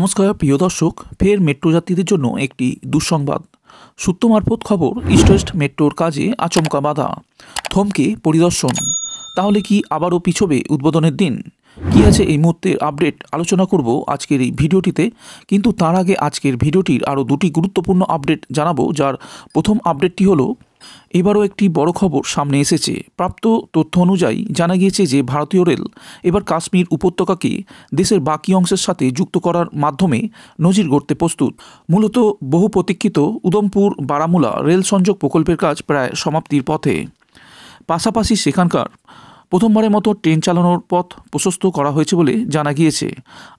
নমস্কার প্রিয় দর্শক ফের মেট্রো যাত্রীদের জন্য একটি দুঃসংবাদ সূত্র মারফত খবর ইস্ট মেট্রোর কাজে আচমকা বাধা থমকে পরিদর্শন তাহলে কি আবারও পিছবে উদ্বোধনের দিন কি আছে এই মুহূর্তের আপডেট আলোচনা করব আজকের এই ভিডিওটিতে কিন্তু তার আগে আজকের ভিডিওটির আরও দুটি গুরুত্বপূর্ণ আপডেট জানাবো যার প্রথম আপডেটটি হলো এবারও একটি বড় খবর সামনে এসেছে প্রাপ্ত তথ্য অনুযায়ী জানা গিয়েছে যে ভারতীয় রেল এবার কাশ্মীর উপত্যকাকে দেশের বাকি অংশের সাথে যুক্ত করার মাধ্যমে নজির গড়তে প্রস্তুত মূলত বহু প্রতীক্ষিত উদমপুর বারামুলা রেল সংযোগ প্রকল্পের কাজ প্রায় সমাপ্তির পথে পাশাপাশি সেখানকার প্রথমবারের মতো ট্রেন চালানোর পথ প্রশস্ত করা হয়েছে বলে জানা গিয়েছে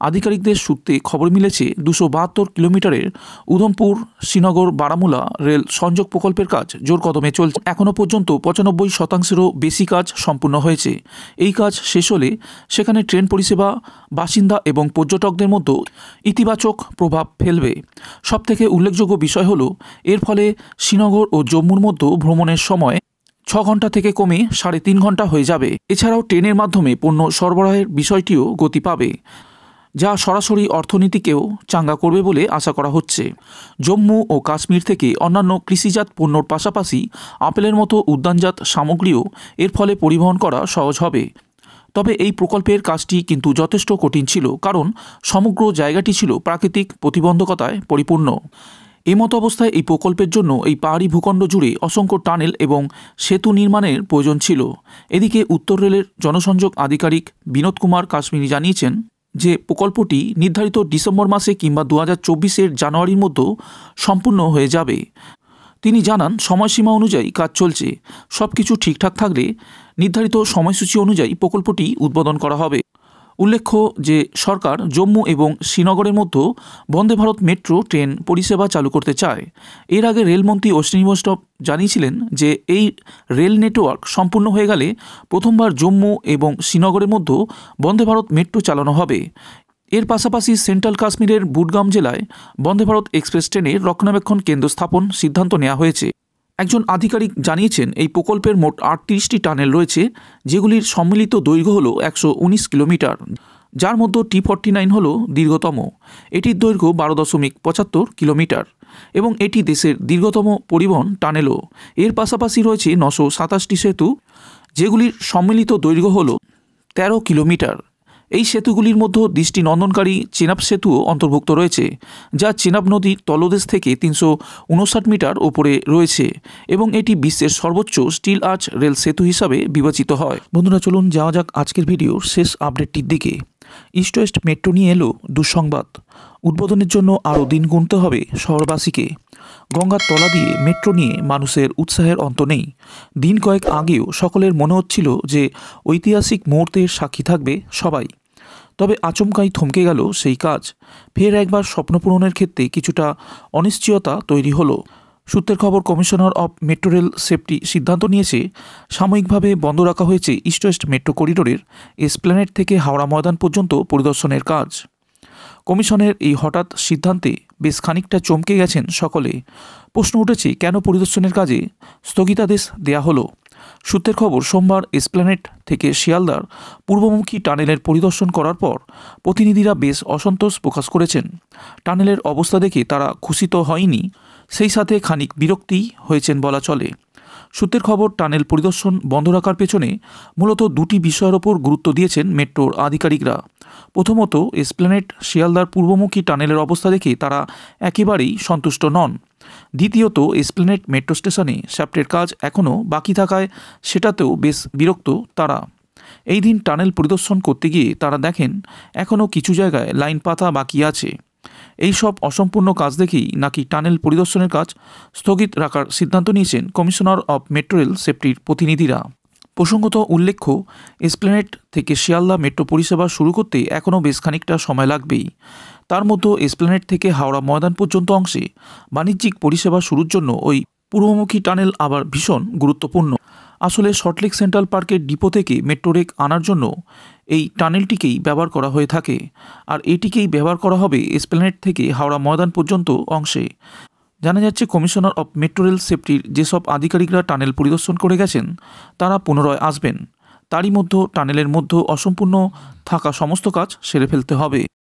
আধিকারিকদের সূত্রে খবর মিলেছে দুশো বাহাত্তর কিলোমিটারের উধমপুর শ্রীনগর বারামুলা রেল সংযোগ প্রকল্পের কাজ জোর কদমে চলছে এখনও পর্যন্ত পঁচানব্বই শতাংশেরও বেশি কাজ সম্পূর্ণ হয়েছে এই কাজ শেষ হলে সেখানে ট্রেন পরিষেবা বাসিন্দা এবং পর্যটকদের মধ্যে ইতিবাচক প্রভাব ফেলবে সবথেকে উল্লেখযোগ্য বিষয় হল এর ফলে শ্রীনগর ও জম্মুর মধ্যে ভ্রমণের সময় ছ ঘন্টা থেকে কমে সাড়ে তিন ঘন্টা হয়ে যাবে এছাড়াও ট্রেনের মাধ্যমে পণ্য সরবরাহের বিষয়টিও গতি পাবে যা সরাসরি অর্থনীতিকেও চাঙ্গা করবে বলে আশা করা হচ্ছে জম্মু ও কাশ্মীর থেকে অন্যান্য কৃষিজাত পণ্যর পাশাপাশি আপেলের মতো উদ্যানজাত সামগ্রীও এর ফলে পরিবহন করা সহজ হবে তবে এই প্রকল্পের কাজটি কিন্তু যথেষ্ট কঠিন ছিল কারণ সমগ্র জায়গাটি ছিল প্রাকৃতিক প্রতিবন্ধকতায় পরিপূর্ণ এমতো অবস্থায় এই প্রকল্পের জন্য এই পাহাড়ি ভূখণ্ড জুড়ে অসংখ্য টানেল এবং সেতু নির্মাণের প্রয়োজন ছিল এদিকে উত্তর রেলের জনসংযোগ আধিকারিক বিনোদ কুমার কাশ্মীরি জানিয়েছেন যে প্রকল্পটি নির্ধারিত ডিসেম্বর মাসে কিংবা দু হাজার চব্বিশের জানুয়ারির মধ্যে সম্পূর্ণ হয়ে যাবে তিনি জানান সময়সীমা অনুযায়ী কাজ চলছে সব কিছু ঠিকঠাক থাকলে নির্ধারিত সময়সূচি অনুযায়ী প্রকল্পটি উদ্বোধন করা হবে উল্লেখ্য যে সরকার জম্মু এবং শ্রীনগরের মধ্যে বন্দে ভারত মেট্রো ট্রেন পরিষেবা চালু করতে চায় এর আগে রেলমন্ত্রী অশ্বিনী বৈষ্ণব জানিয়েছিলেন যে এই রেল নেটওয়ার্ক সম্পূর্ণ হয়ে গেলে প্রথমবার জম্মু এবং শ্রীনগরের মধ্যে বন্দে ভারত মেট্রো চালানো হবে এর পাশাপাশি সেন্ট্রাল কাশ্মীরের বুটগাম জেলায় বন্দে ভারত এক্সপ্রেস ট্রেনের রক্ষণাবেক্ষণ কেন্দ্র স্থাপন সিদ্ধান্ত নেওয়া হয়েছে একজন আধিকারিক জানিয়েছেন এই প্রকল্পের মোট আটত্রিশটি টানেল রয়েছে যেগুলির সম্মিলিত দৈর্ঘ্য হল একশো কিলোমিটার যার মধ্যে টি ফর্টি নাইন হল দীর্ঘতম এটির দৈর্ঘ্য বারো দশমিক পঁচাত্তর কিলোমিটার এবং এটি দেশের দীর্ঘতম পরিবহন টানেলও এর পাশাপাশি রয়েছে নশো সাতাশটি সেতু যেগুলির সম্মিলিত দৈর্ঘ্য হল তেরো কিলোমিটার এই সেতুগুলির মধ্যে দৃষ্টি নন্দনকারী চেনাব সেতুও অন্তর্ভুক্ত রয়েছে যা চেনাব নদীর তলদেশ থেকে তিনশো মিটার ওপরে রয়েছে এবং এটি বিশ্বের সর্বোচ্চ স্টিল আর্চ রেল সেতু হিসাবে বিবেচিত হয় বন্ধুরা চলুন যাওয়া যাক আজকের ভিডিওর শেষ আপডেটটির দিকে ইস্ট ওয়েস্ট মেট্রো নিয়ে এলো দুঃসংবাদ উদ্বোধনের জন্য আরও দিন গুনতে হবে শহরবাসীকে গঙ্গার তলা দিয়ে মেট্রো নিয়ে মানুষের উৎসাহের অন্ত নেই দিন কয়েক আগেও সকলের মনে হচ্ছিল যে ঐতিহাসিক মুহূর্তের সাক্ষী থাকবে সবাই তবে আচমকাই থমকে গেল সেই কাজ ফের একবার স্বপ্নপূরণের ক্ষেত্রে কিছুটা অনিশ্চয়তা তৈরি হলো সূত্রের খবর commissioner of metro rail safety সিদ্ধান্ত নিয়েছে সাময়িকভাবে বন্ধ রাখা হয়েছে ইস্ট ওয়েস্ট মেট্রো করিডোরের এসপ্ল্যানেট থেকে হাওড়া ময়দান পর্যন্ত পরিদর্শনের কাজ কমিশনের এই হঠাৎ সিদ্ধান্তে বেশ খানিকটা চমকে গেছেন সকলে প্রশ্ন উঠেছে কেন পরিদর্শনের কাজে স্থগিতাদেশ দেয়া হলো সূত্রের খবর সোমবার এসপ্ল্যানেট থেকে শিয়ালদার পূর্বমুখী টানেলের পরিদর্শন করার পর প্রতিনিধিরা বেশ অসন্তোষ প্রকাশ করেছেন টানেলের অবস্থা দেখে তারা খুশি তো হয়নি সেই সাথে খানিক বিরক্তি হয়েছেন বলা চলে সূত্রের খবর টানেল পরিদর্শন বন্ধ রাখার পেছনে মূলত দুটি বিষয়ের ওপর গুরুত্ব দিয়েছেন মেট্রোর আধিকারিকরা প্রথমত এসপ্ল্যানেট শিয়ালদার পূর্বমুখী টানেলের অবস্থা দেখে তারা একেবারেই সন্তুষ্ট নন দ্বিতীয়ত এসপ্ল্যানেট মেট্রো স্টেশনে স্যাপ্টের কাজ এখনও বাকি থাকায় সেটাতেও বেশ বিরক্ত তারা এই দিন টানেল পরিদর্শন করতে গিয়ে তারা দেখেন এখনও কিছু জায়গায় লাইন পাতা বাকি আছে এই সব অসম্পূর্ণ কাজ দেখেই নাকি টানেল পরিদর্শনের কাজ স্থগিত রাখার সিদ্ধান্ত নিয়েছেন কমিশনার অব মেট্রো রেল সেফটির প্রতিনিধিরা প্রসঙ্গত উল্লেখ্য এসপ্লেনেট থেকে শিয়ালদা মেট্রো পরিষেবা শুরু করতে এখনও বেশ খানিকটা সময় লাগবেই তার মধ্যে এসপ্লেনেট থেকে হাওড়া ময়দান পর্যন্ত অংশে বাণিজ্যিক পরিষেবা শুরুর জন্য ওই পূর্বমুখী টানেল আবার ভীষণ গুরুত্বপূর্ণ আসলে শর্টলেক সেন্ট্রাল পার্কের ডিপো থেকে মেট্রো রেক আনার জন্য এই টানেলটিকেই ব্যবহার করা হয়ে থাকে আর এটিকেই ব্যবহার করা হবে স্প্লানেট থেকে হাওড়া ময়দান পর্যন্ত অংশে জানা যাচ্ছে কমিশনার অব মেট্রো রেল সেফটির যেসব আধিকারিকরা টানেল পরিদর্শন করে গেছেন তারা পুনরায় আসবেন তারই মধ্যে টানেলের মধ্যে অসম্পূর্ণ থাকা সমস্ত কাজ সেরে ফেলতে হবে